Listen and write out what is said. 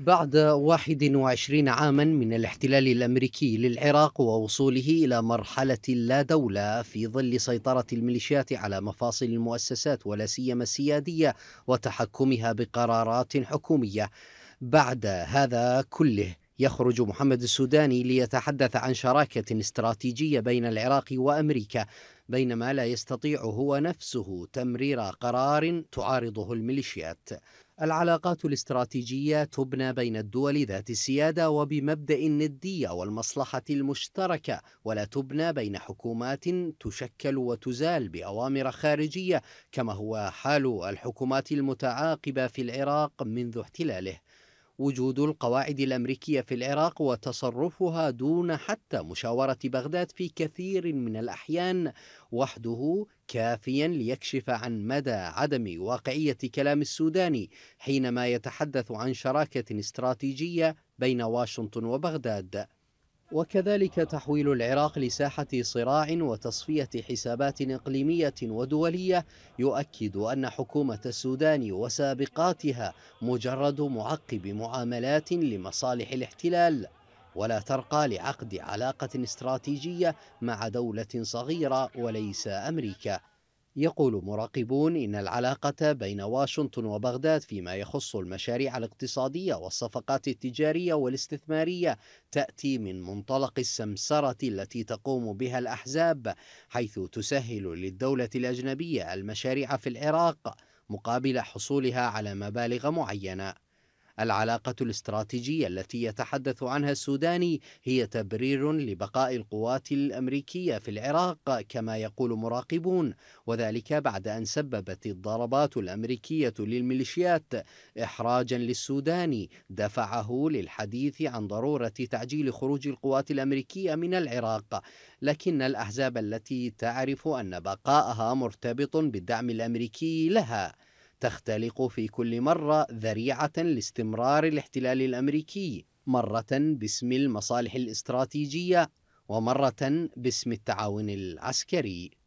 بعد 21 عاما من الاحتلال الامريكي للعراق ووصوله الى مرحله اللا دوله في ظل سيطره الميليشيات على مفاصل المؤسسات ولا سيما السياديه وتحكمها بقرارات حكوميه بعد هذا كله يخرج محمد السوداني ليتحدث عن شراكه استراتيجيه بين العراق وامريكا بينما لا يستطيع هو نفسه تمرير قرار تعارضه الميليشيات العلاقات الاستراتيجية تبنى بين الدول ذات السيادة وبمبدأ الندية والمصلحة المشتركة ولا تبنى بين حكومات تشكل وتزال بأوامر خارجية كما هو حال الحكومات المتعاقبة في العراق منذ احتلاله وجود القواعد الأمريكية في العراق وتصرفها دون حتى مشاورة بغداد في كثير من الأحيان وحده كافيا ليكشف عن مدى عدم واقعية كلام السوداني حينما يتحدث عن شراكة استراتيجية بين واشنطن وبغداد وكذلك تحويل العراق لساحة صراع وتصفية حسابات إقليمية ودولية يؤكد أن حكومة السودان وسابقاتها مجرد معقب معاملات لمصالح الاحتلال ولا ترقى لعقد علاقة استراتيجية مع دولة صغيرة وليس أمريكا يقول مراقبون إن العلاقة بين واشنطن وبغداد فيما يخص المشاريع الاقتصادية والصفقات التجارية والاستثمارية تأتي من منطلق السمسرة التي تقوم بها الأحزاب حيث تسهل للدولة الأجنبية المشاريع في العراق مقابل حصولها على مبالغ معينة العلاقة الاستراتيجية التي يتحدث عنها السوداني هي تبرير لبقاء القوات الأمريكية في العراق كما يقول مراقبون وذلك بعد أن سببت الضربات الأمريكية للميليشيات إحراجا للسوداني دفعه للحديث عن ضرورة تعجيل خروج القوات الأمريكية من العراق لكن الأحزاب التي تعرف أن بقاءها مرتبط بالدعم الأمريكي لها تختلق في كل مرة ذريعة لاستمرار الاحتلال الأمريكي مرة باسم المصالح الاستراتيجية ومرة باسم التعاون العسكري